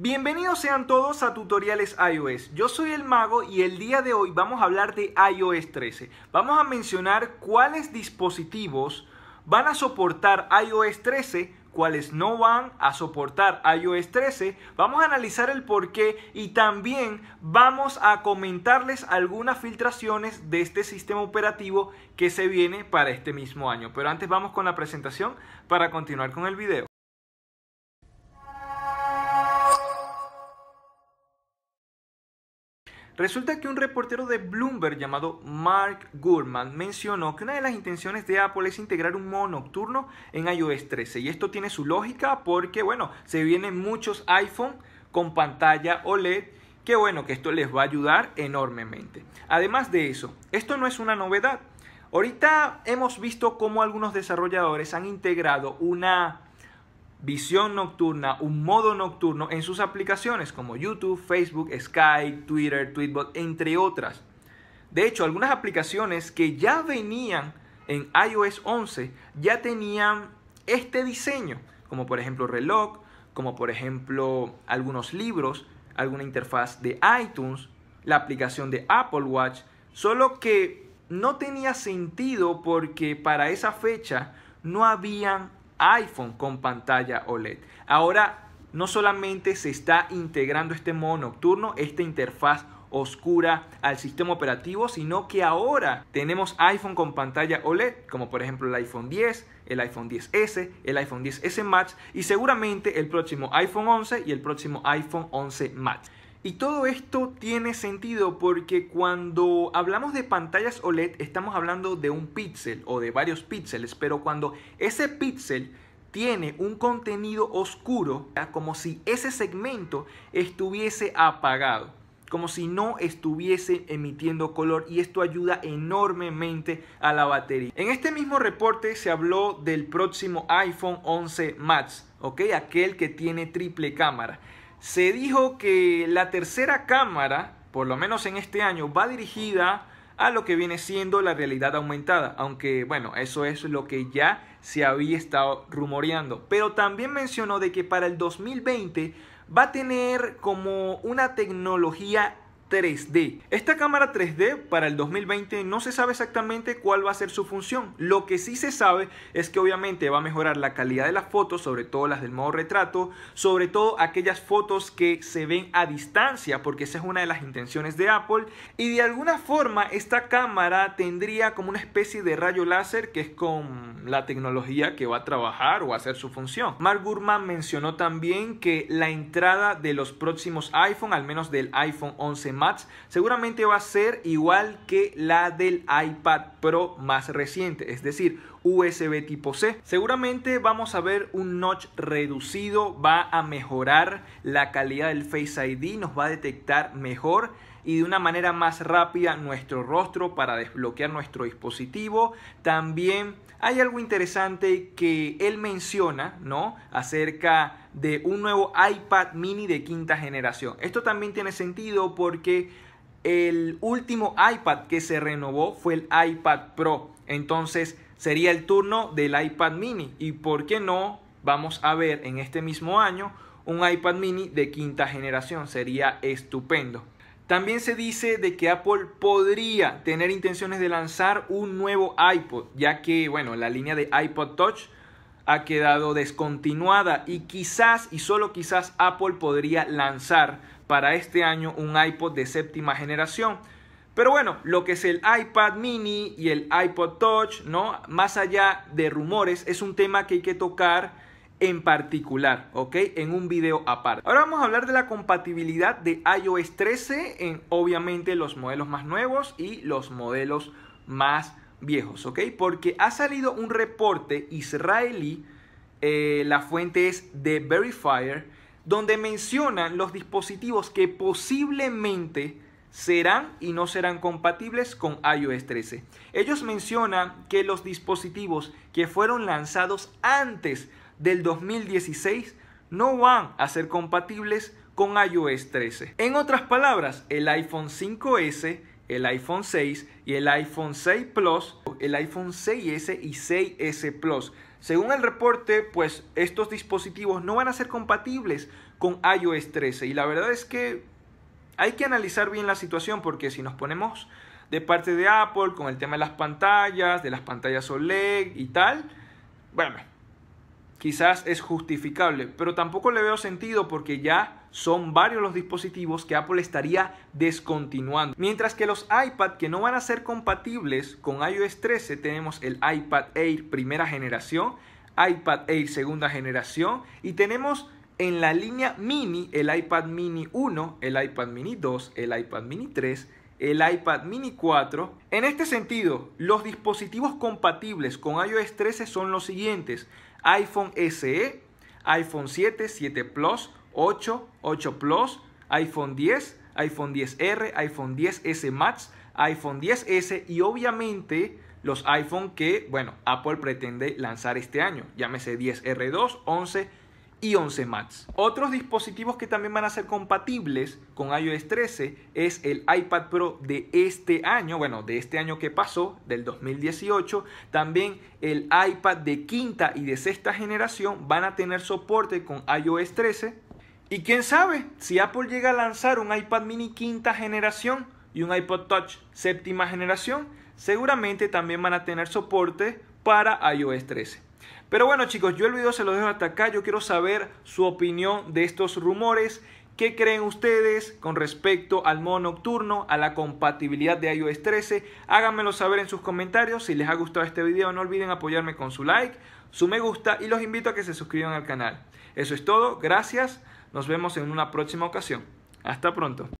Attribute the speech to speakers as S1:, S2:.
S1: Bienvenidos sean todos a Tutoriales iOS. Yo soy el Mago y el día de hoy vamos a hablar de iOS 13. Vamos a mencionar cuáles dispositivos van a soportar iOS 13, cuáles no van a soportar iOS 13. Vamos a analizar el porqué y también vamos a comentarles algunas filtraciones de este sistema operativo que se viene para este mismo año. Pero antes vamos con la presentación para continuar con el video. Resulta que un reportero de Bloomberg llamado Mark Gurman mencionó que una de las intenciones de Apple es integrar un modo nocturno en iOS 13. Y esto tiene su lógica porque, bueno, se vienen muchos iPhone con pantalla OLED que bueno, que esto les va a ayudar enormemente. Además de eso, esto no es una novedad. Ahorita hemos visto cómo algunos desarrolladores han integrado una visión nocturna, un modo nocturno en sus aplicaciones como YouTube, Facebook, Skype, Twitter, Tweetbot, entre otras. De hecho, algunas aplicaciones que ya venían en iOS 11 ya tenían este diseño, como por ejemplo reloj, como por ejemplo algunos libros, alguna interfaz de iTunes, la aplicación de Apple Watch, solo que no tenía sentido porque para esa fecha no habían iPhone con pantalla OLED. Ahora no solamente se está integrando este modo nocturno, esta interfaz oscura al sistema operativo, sino que ahora tenemos iPhone con pantalla OLED, como por ejemplo el iPhone 10, el iPhone 10S, el iPhone 10S Max y seguramente el próximo iPhone 11 y el próximo iPhone 11 Max. Y todo esto tiene sentido porque cuando hablamos de pantallas OLED estamos hablando de un píxel o de varios píxeles, pero cuando ese píxel tiene un contenido oscuro, como si ese segmento estuviese apagado, como si no estuviese emitiendo color y esto ayuda enormemente a la batería. En este mismo reporte se habló del próximo iPhone 11 Max, Aquel que tiene triple cámara se dijo que la tercera cámara, por lo menos en este año, va dirigida a lo que viene siendo la realidad aumentada, aunque bueno, eso es lo que ya se había estado rumoreando. Pero también mencionó de que para el 2020 va a tener como una tecnología 3D. Esta cámara 3D para el 2020 no se sabe exactamente cuál va a ser su función. Lo que sí se sabe es que obviamente va a mejorar la calidad de las fotos, sobre todo las del modo retrato, sobre todo aquellas fotos que se ven a distancia, porque esa es una de las intenciones de Apple. Y de alguna forma esta cámara tendría como una especie de rayo láser que es con la tecnología que va a trabajar o a hacer su función. Mark Gurman mencionó también que la entrada de los próximos iPhone, al menos del iPhone 11 seguramente va a ser igual que la del iPad Pro más reciente, es decir, USB tipo C. Seguramente vamos a ver un notch reducido, va a mejorar la calidad del Face ID, nos va a detectar mejor y de una manera más rápida nuestro rostro para desbloquear nuestro dispositivo. También hay algo interesante que él menciona, ¿no? Acerca de un nuevo iPad mini de quinta generación. Esto también tiene sentido porque el último iPad que se renovó fue el iPad Pro. Entonces sería el turno del iPad mini. ¿Y por qué no? Vamos a ver en este mismo año un iPad mini de quinta generación. Sería estupendo. También se dice de que Apple podría tener intenciones de lanzar un nuevo iPod, ya que, bueno, la línea de iPod Touch ha quedado descontinuada y quizás, y solo quizás, Apple podría lanzar para este año un iPod de séptima generación. Pero bueno, lo que es el iPad mini y el iPod Touch, ¿no? Más allá de rumores, es un tema que hay que tocar en particular, ¿ok? En un video aparte. Ahora vamos a hablar de la compatibilidad de iOS 13 en obviamente los modelos más nuevos y los modelos más viejos, ¿ok? Porque ha salido un reporte israelí, eh, la fuente es The Verifier, donde mencionan los dispositivos que posiblemente serán y no serán compatibles con iOS 13. Ellos mencionan que los dispositivos que fueron lanzados antes del 2016 no van a ser compatibles con iOS 13. En otras palabras, el iPhone 5S, el iPhone 6 y el iPhone 6 Plus, el iPhone 6S y 6S Plus. Según el reporte, pues estos dispositivos no van a ser compatibles con iOS 13 y la verdad es que hay que analizar bien la situación porque si nos ponemos de parte de Apple con el tema de las pantallas, de las pantallas OLED y tal, bueno, quizás es justificable, pero tampoco le veo sentido porque ya son varios los dispositivos que Apple estaría descontinuando. Mientras que los iPad que no van a ser compatibles con iOS 13, tenemos el iPad Air primera generación, iPad Air segunda generación y tenemos en la línea mini el iPad mini 1, el iPad mini 2, el iPad mini 3, el iPad mini 4. En este sentido, los dispositivos compatibles con iOS 13 son los siguientes iPhone SE, iPhone 7, 7 Plus, 8, 8 Plus, iPhone 10, iPhone 10R, iPhone 10S Max, iPhone 10S y obviamente los iPhone que, bueno, Apple pretende lanzar este año. Llámese 10R2, 11 y 11 Max. Otros dispositivos que también van a ser compatibles con iOS 13 es el iPad Pro de este año, bueno, de este año que pasó, del 2018. También el iPad de quinta y de sexta generación van a tener soporte con iOS 13. Y quién sabe si Apple llega a lanzar un iPad mini quinta generación y un iPod Touch séptima generación, seguramente también van a tener soporte para iOS 13. Pero bueno chicos, yo el video se lo dejo hasta acá. Yo quiero saber su opinión de estos rumores. ¿Qué creen ustedes con respecto al modo nocturno, a la compatibilidad de iOS 13? Háganmelo saber en sus comentarios. Si les ha gustado este video, no olviden apoyarme con su like, su me gusta y los invito a que se suscriban al canal. Eso es todo, gracias. Nos vemos en una próxima ocasión. Hasta pronto.